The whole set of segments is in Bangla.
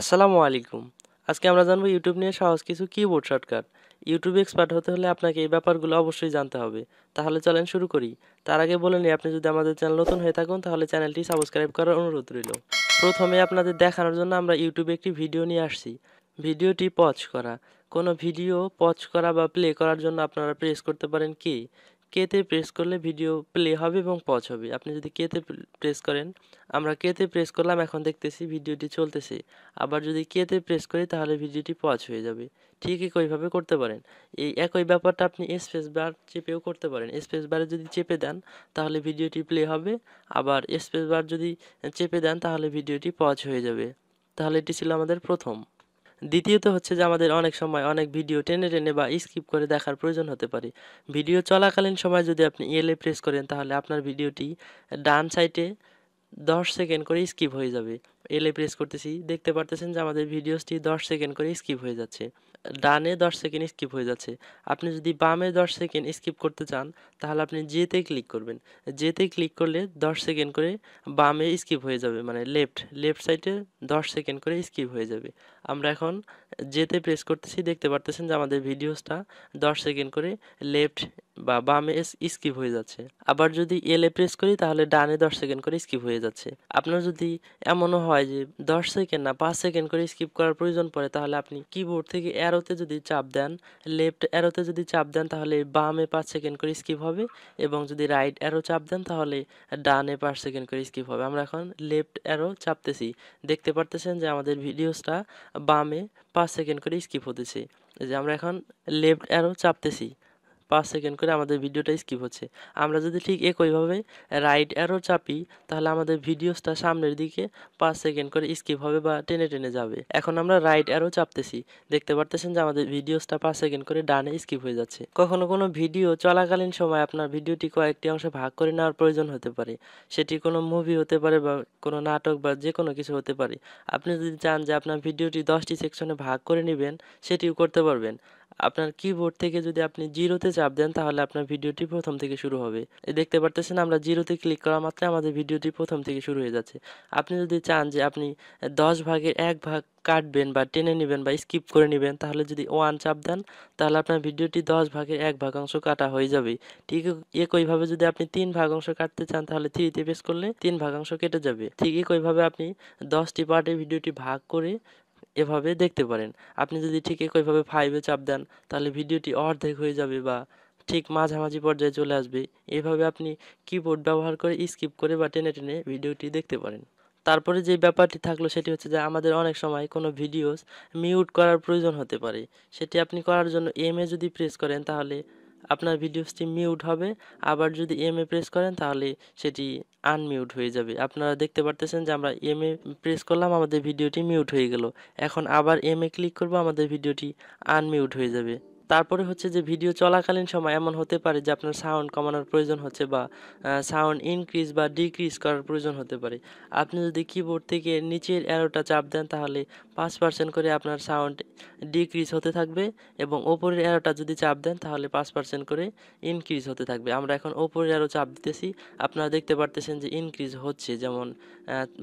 আসসালামু আলাইকুম আজকে আমরা জানবো ইউটিউব নিয়ে সহজ কিছু কিবোর্ড শর্টকাট ইউটিউব এক্সপার্ট হতে হলে আপনাকে এই ব্যাপারগুলো অবশ্যই জানতে হবে তাহলে চলেন শুরু করি তার আগে বলে নিই আপনি যদি আমাদের চ্যানেল নতুন হয়ে থাকুন তাহলে চ্যানেলটি সাবস্ক্রাইব করার অনুরোধ রইল প্রথমে আপনাদের দেখানোর জন্য আমরা ইউটিউবে একটি ভিডিও নিয়ে আসছি ভিডিওটি পজ করা কোনো ভিডিও পজ করা বা প্লে করার জন্য আপনারা প্রেস করতে পারেন কি কেতে প্রেস করলে ভিডিও প্লে হবে এবং পজ হবে আপনি যদি কেতে প্রেস করেন আমরা কেতে প্রেস করলাম এখন দেখতেছি ভিডিওটি চলতেছে আবার যদি কেতে প্রেস করি তাহলে ভিডিওটি পজ হয়ে যাবে ঠিক একইভাবে করতে পারেন এই একই ব্যাপারটা আপনি স্পেস বার চেপেও করতে পারেন স্পেস বারে যদি চেপে দেন তাহলে ভিডিওটি প্লে হবে আবার স্পেস বার যদি চেপে দেন তাহলে ভিডিওটি পজ হয়ে যাবে তাহলে এটি ছিল আমাদের প্রথম দ্বিতীয়ত হচ্ছে যে আমাদের অনেক সময় অনেক ভিডিও টেনে টেনে বা স্কিপ করে দেখার প্রয়োজন হতে পারে ভিডিও চলাকালীন সময় যদি আপনি ইএলএ প্রেস করেন তাহলে আপনার ভিডিওটি ডান সাইটে দশ সেকেন্ড করে স্কিপ হয়ে যাবে এলে প্রেস করতেছি দেখতে পারতেছেন যে আমাদের ভিডিওসটি 10 সেকেন্ড করে স্কিপ হয়ে যাচ্ছে ডানে 10 সেকেন্ড স্কিপ হয়ে যাচ্ছে আপনি যদি বামে 10 সেকেন্ড স্কিপ করতে চান তাহলে আপনি জেতে ক্লিক করবেন জেতে ক্লিক করলে 10 সেকেন্ড করে বামে স্কিপ হয়ে যাবে মানে লেফট লেফট সাইডে 10 সেকেন্ড করে স্কিপ হয়ে যাবে আমরা এখন যেতে প্রেস করতেছি দেখতে পারতেছেন যে আমাদের ভিডিওসটা দশ সেকেন্ড করে লেফট বা বামে স্কিপ হয়ে যাচ্ছে আবার যদি এলে প্রেস করি তাহলে ডানে দশ সেকেন্ড করে স্কিপ হয়ে যাচ্ছে আপনার যদি এমনও হয় যে দশ সেকেন্ড না পাঁচ সেকেন্ড করে স্কিপ করার প্রয়োজন পড়ে তাহলে আপনি কিবোর্ড থেকে অ্যারোতে যদি চাপ দেন লেফট অ্যারোতে যদি চাপ দেন তাহলে বামে পাঁচ সেকেন্ড করে স্কিপ হবে এবং যদি রাইট অ্যারো চাপ দেন তাহলে ডানে পাঁচ সেকেন্ড করে স্কিপ হবে আমরা এখন লেফট অ্যারো চাপতেছি দেখতে পারতেছেন যে আমাদের ভিডিওসটা বামে 5 পাঁচ সেকেন্ড করে স্কিপ হতেছে যে আমরা এখন লেফট অ্যারো চাপতেছি পাঁচ সেকেন্ড করে আমাদের ভিডিওটা স্কিপ হচ্ছে আমরা যদি ঠিক একইভাবে রাইট অ্যারো চাপি তাহলে আমাদের ভিডিওসটা সামনের দিকে পাঁচ সেকেন্ড করে স্কিপ হবে বা টেনে টেনে যাবে এখন আমরা রাইট অ্যারো চাপতেছি দেখতে পারতেছেন যে আমাদের ভিডিওসটা পাঁচ সেকেন্ড করে ডানে স্কিপ হয়ে যাচ্ছে কখনো কোনো ভিডিও চলাকালীন সময় আপনার ভিডিওটি কয়েকটি অংশে ভাগ করে নেওয়ার প্রয়োজন হতে পারে সেটি কোনো মুভি হতে পারে বা কোনো নাটক বা যে কোনো কিছু হতে পারে আপনি যদি চান যে আপনার ভিডিওটি দশটি সেকশনে ভাগ করে নেবেন সেটিও করতে পারবেন আপনার কিবোর্ড থেকে যদি আপনি জিরোতে চাপ দেন তাহলে আপনার ভিডিওটি প্রথম থেকে শুরু হবে দেখতে পারতেছেন আমরা জিরোতে ক্লিক করা মাত্রে আমাদের ভিডিওটি প্রথম থেকে শুরু হয়ে যাচ্ছে আপনি যদি চান যে আপনি দশ ভাগের এক ভাগ কাটবেন বা টেনে নেবেন বা স্কিপ করে নেবেন তাহলে যদি ওয়ান চাপ দেন তাহলে আপনার ভিডিওটি দশ ভাগের এক ভাগাংশ কাটা হয়ে যাবে ঠিক একইভাবে যদি আপনি তিন ভাগাংশ কাটতে চান তাহলে থ্রিতে প্রেস করলে তিন ভাগাংশ কেটে যাবে ঠিক একইভাবে আপনি দশটি পার্টে ভিডিওটি ভাগ করে এভাবে দেখতে পারেন আপনি যদি ঠিক একইভাবে ফাইভে চাপ দেন তাহলে ভিডিওটি অর্ধেক হয়ে যাবে বা ঠিক মাঝামাঝি পর্যায়ে চলে আসবে এভাবে আপনি কিবোর্ড ব্যবহার করে স্কিপ করে বা টেনে টেনে ভিডিওটি দেখতে পারেন তারপরে যে ব্যাপারটি থাকলো সেটি হচ্ছে যে আমাদের অনেক সময় কোনো ভিডিওস মিউট করার প্রয়োজন হতে পারে সেটি আপনি করার জন্য এম এ যদি প্রেস করেন তাহলে আপনার ভিডিওসটি মিউট হবে আবার যদি এম এ প্রেস করেন তাহলে সেটি আনমিউট হয়ে যাবে আপনারা দেখতে পারতেছেন যে আমরা এম এ প্রেস করলাম আমাদের ভিডিওটি মিউট হয়ে গেল এখন আবার এম এ ক্লিক করবো আমাদের ভিডিওটি আনমিউট হয়ে যাবে তারপরে হচ্ছে যে ভিডিও চলাকালীন সময় এমন হতে পারে যে আপনার সাউন্ড কমানোর প্রয়োজন হচ্ছে বা সাউন্ড ইনক্রিজ বা ডিক্রিজ করার প্রয়োজন হতে পারে আপনি যদি কিবোর্ড থেকে নিচের অ্যারোটা চাপ দেন তাহলে পাঁচ পার্সেন্ট করে আপনার সাউন্ড ডিক্রিজ হতে থাকবে এবং ওপরের অ্যারোটা যদি চাপ দেন তাহলে পাঁচ পার্সেন্ট করে ইনক্রিজ হতে থাকবে আমরা এখন ওপরের অ্যারো চাপ দিতেছি আপনারা দেখতে পারতেছেন যে ইনক্রিজ হচ্ছে যেমন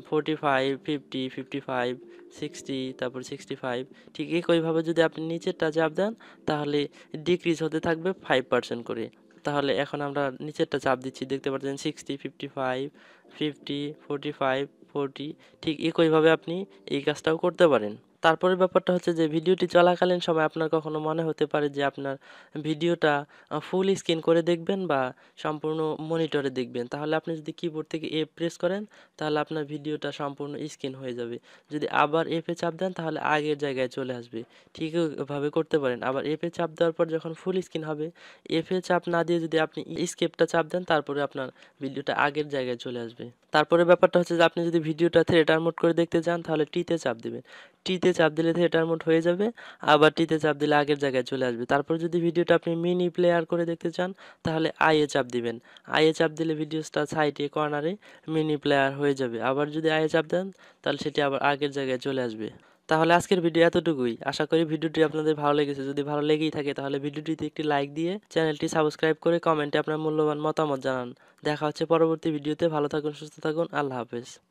forty five fifty fifty five sixty তারপর সিক্সটি ফাইভ ঠিক একইভাবে যদি আপনি নিচেরটা চাপ দেন তাহলে তাহলে ডিক্রিজ হতে থাকবে ফাইভ পার্সেন্ট করে তাহলে এখন আমরা নিচেরটা চাপ দিচ্ছি দেখতে পাচ্ছেন sixty fifty five fifty forty five forty ঠিক একইভাবে আপনি এই কাজটাও করতে পারেন তারপরের ব্যাপারটা হচ্ছে যে ভিডিওটি চলাকালীন সময় আপনার কখনো মনে হতে পারে যে আপনার ভিডিওটা ফুল স্ক্রিন করে দেখবেন বা সম্পূর্ণ মনিটরে দেখবেন তাহলে আপনি যদি কিবোর্ড থেকে এ প্রেস করেন তাহলে আপনার ভিডিওটা সম্পূর্ণ স্ক্রিন হয়ে যাবে যদি আবার এফে চাপ দেন তাহলে আগের জায়গায় চলে আসবে ঠিকভাবে করতে পারেন আবার এফে চাপ দেওয়ার পর যখন ফুল স্ক্রিন হবে এফে চাপ না দিয়ে যদি আপনি স্কেপটা চাপ দেন তারপরে আপনার ভিডিওটা আগের জায়গায় চলে আসবে তারপরে ব্যাপারটা হচ্ছে যে আপনি যদি ভিডিওটা থ্রেটার মোড করে দেখতে চান তাহলে টিতে চাপ দেবেন টিতে দিয়ে চাপ দিলে থিয়েটার মোড হয়ে যাবে আবার টিতে চাপ দিলে আগের জায়গায় চলে আসবে তারপর যদি ভিডিওটা আপনি মিনি প্লেয়ার করে দেখতে চান তাহলে আই এ চাপ দিবেন আই এ চাপ দিলে ভিডিওসটা সাইডে কর্নারে মিনি প্লেয়ার হয়ে যাবে আবার যদি আই এ চাপ দেন তাহলে সেটি আবার আগের জায়গায় চলে আসবে তাহলে আজকের ভিডিও এতটুকুই আশা করি ভিডিওটি আপনাদের ভালো লেগেছে যদি ভালো লেগেই থাকে তাহলে ভিডিওটিতে একটি লাইক দিয়ে চ্যানেলটি সাবস্ক্রাইব করে কমেন্টে আপনার মূল্যবান মতামত জানান দেখা হচ্ছে পরবর্তী ভিডিওতে ভালো থাকুন সুস্থ থাকুন আল্লাহ হাফেজ